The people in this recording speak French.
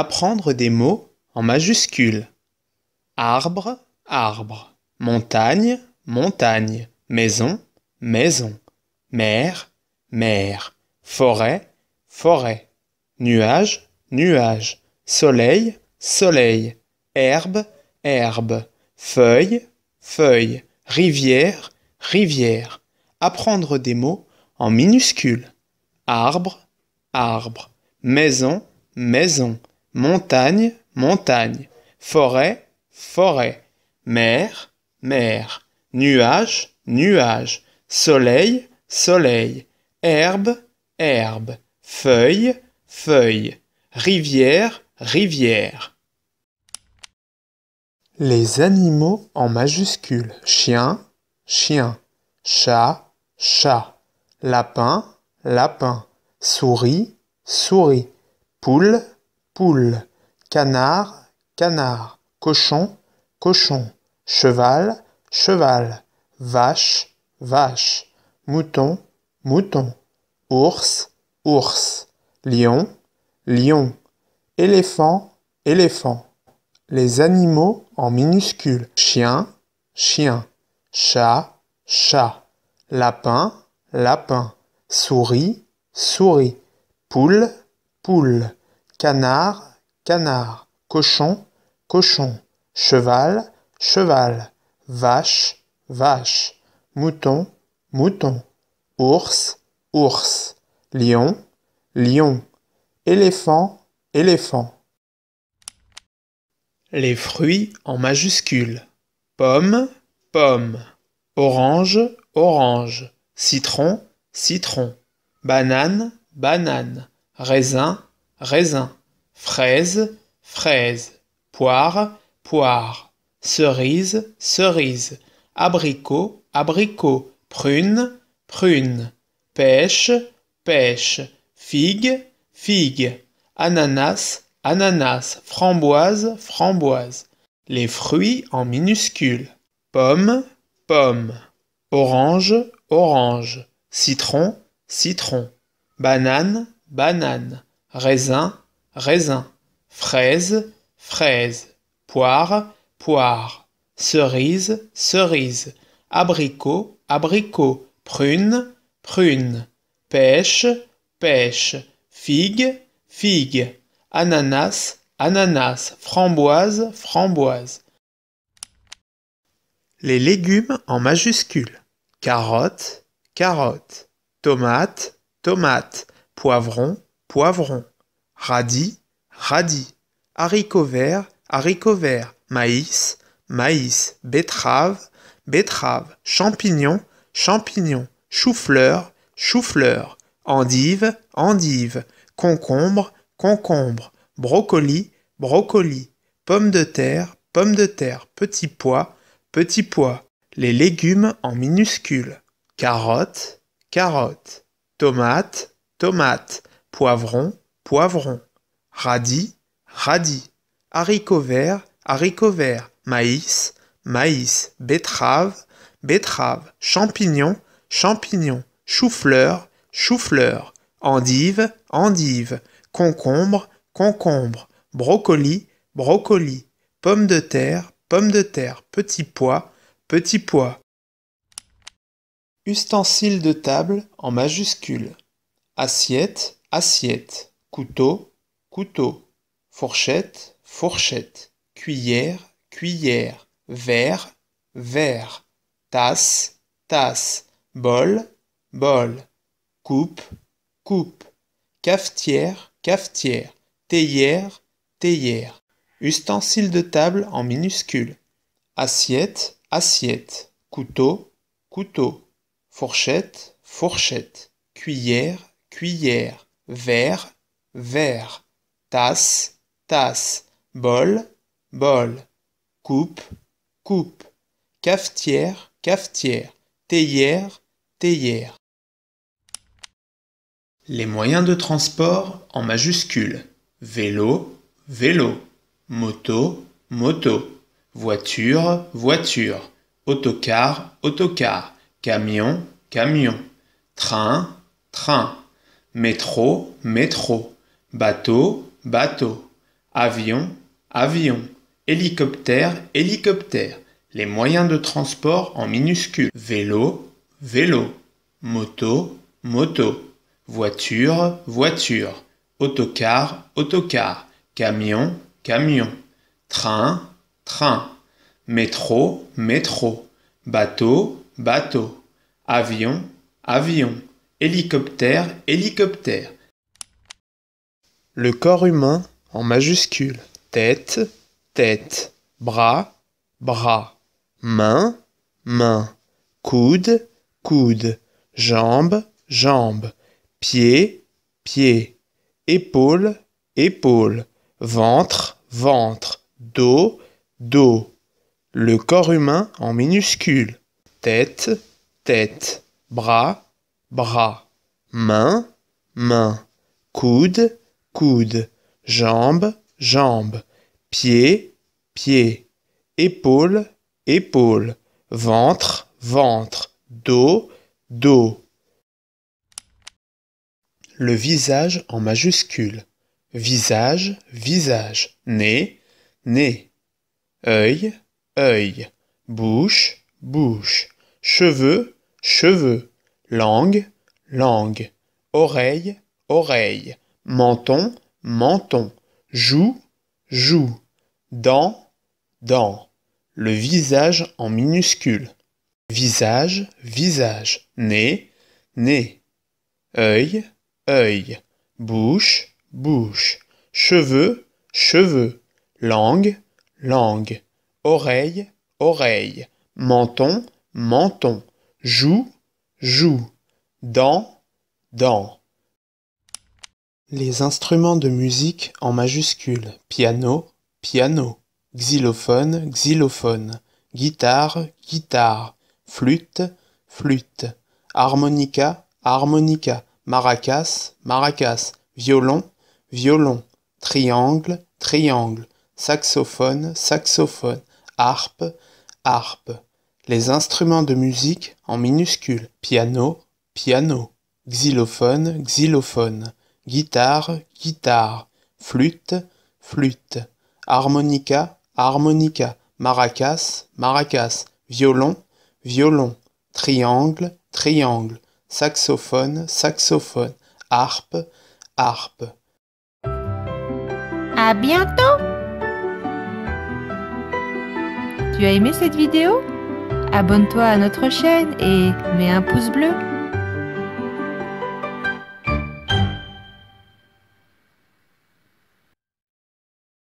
Apprendre des mots en majuscules. Arbre, arbre. Montagne, montagne. Maison, maison. Mer, mer. Forêt, forêt. Nuage, nuage. Soleil, soleil. Herbe, herbe. Feuille, feuille. Rivière, rivière. Apprendre des mots en minuscules. Arbre, arbre. Maison, maison montagne, montagne, forêt, forêt, mer, mer, nuage, nuage, soleil, soleil, herbe, herbe, feuille, feuille, rivière, rivière. Les animaux en majuscule. Chien, chien, chat, chat, lapin, lapin, souris, souris, poule, poule, canard, canard, cochon, cochon, cheval, cheval, vache, vache, mouton, mouton, ours, ours, lion, lion, éléphant, éléphant. Les animaux en minuscules. Chien, chien, chat, chat, lapin, lapin, souris, souris, poule, poule, canard, canard, cochon, cochon, cheval, cheval, vache, vache, mouton, mouton, ours, ours, lion, lion, éléphant, éléphant. Les fruits en majuscule. Pomme, pomme, orange, orange, citron, citron, banane, banane, raisin, raisin, fraise, fraise, poire, poire, cerise, cerise, abricot, abricot, prune, prune, pêche, pêche, figue, figue, ananas, ananas, framboise, framboise. Les fruits en minuscules. Pomme, pomme, orange, orange, citron, citron, banane, banane raisin, raisin, fraise, fraise, poire, poire, cerise, cerise, abricot, abricot, prune, prune, pêche, pêche, figue, figue, ananas, ananas, framboise, framboise. Les légumes en majuscule. carotte. carotte, tomate. tomate, poivron. Poivron, radis, radis, haricots verts, haricots verts, maïs, maïs, betterave, betterave, champignon, champignon, chou-fleur, chou-fleur, endive, endive, concombre, concombre, brocoli, brocoli, pommes de terre, pomme de terre, Petit pois, petit pois, les légumes en minuscules, carotte, carottes, tomates, tomates, poivron, poivron, radis, radis, haricots verts, haricots verts, maïs, maïs, betterave, betterave, champignons, champignons, chou-fleur, chou-fleur, endive, endive, concombre, concombre, brocoli, brocoli, pomme de terre, pomme de terre, petit pois, petit pois. Ustensile de table en majuscule. Assiette, assiette, couteau, couteau, fourchette, fourchette, cuillère, cuillère, verre, verre, tasse, tasse, bol, bol, coupe, coupe, cafetière, cafetière, théière, théière, ustensile de table en minuscule, assiette, assiette, couteau, couteau, fourchette, fourchette, cuillère, cuillère, verre, verre, tasse, tasse, bol, bol, coupe, coupe, cafetière, cafetière, théière, théière. Les moyens de transport en majuscule. Vélo, vélo, moto, moto, voiture, voiture, autocar, autocar, camion, camion, train, train métro, métro, bateau, bateau, avion, avion, hélicoptère, hélicoptère, les moyens de transport en minuscules. vélo, vélo, moto, moto, voiture, voiture, autocar, autocar, camion, camion, train, train, métro, métro, bateau, bateau, avion, avion, Hélicoptère, hélicoptère. Le corps humain en majuscule. Tête, tête. Bras, bras. Main, main. Coude, coude. Jambes, jambes. Pied, pied. Épaule, épaule. Ventre, ventre. Dos, dos. Le corps humain en minuscule. Tête, tête. Bras, bras, main, main, coude, coude, jambe, jambe, pied, pied, épaule, épaule, ventre, ventre, dos, dos. Le visage en majuscule. Visage, visage, nez, nez, œil, œil, bouche, bouche, cheveux, cheveux, langue, langue, oreille, oreille, menton, menton, joue, joue, dent, dent, le visage en minuscule, visage, visage, nez, nez, œil, œil, bouche, bouche, cheveux, cheveux, langue, langue, oreille, oreille, menton, menton, joue, joue, dans, dans. Les instruments de musique en majuscule, piano, piano, xylophone, xylophone, guitare, guitare, flûte, flûte, harmonica, harmonica, maracas, maracas, violon, violon, triangle, triangle, saxophone, saxophone, harpe, harpe les instruments de musique en minuscules piano, piano, xylophone, xylophone, guitare, guitare, flûte, flûte, harmonica, harmonica, maracas, maracas, violon, violon, triangle, triangle, saxophone, saxophone, harpe, harpe. À bientôt! Tu as aimé cette vidéo? abonne-toi à notre chaîne et mets un pouce bleu.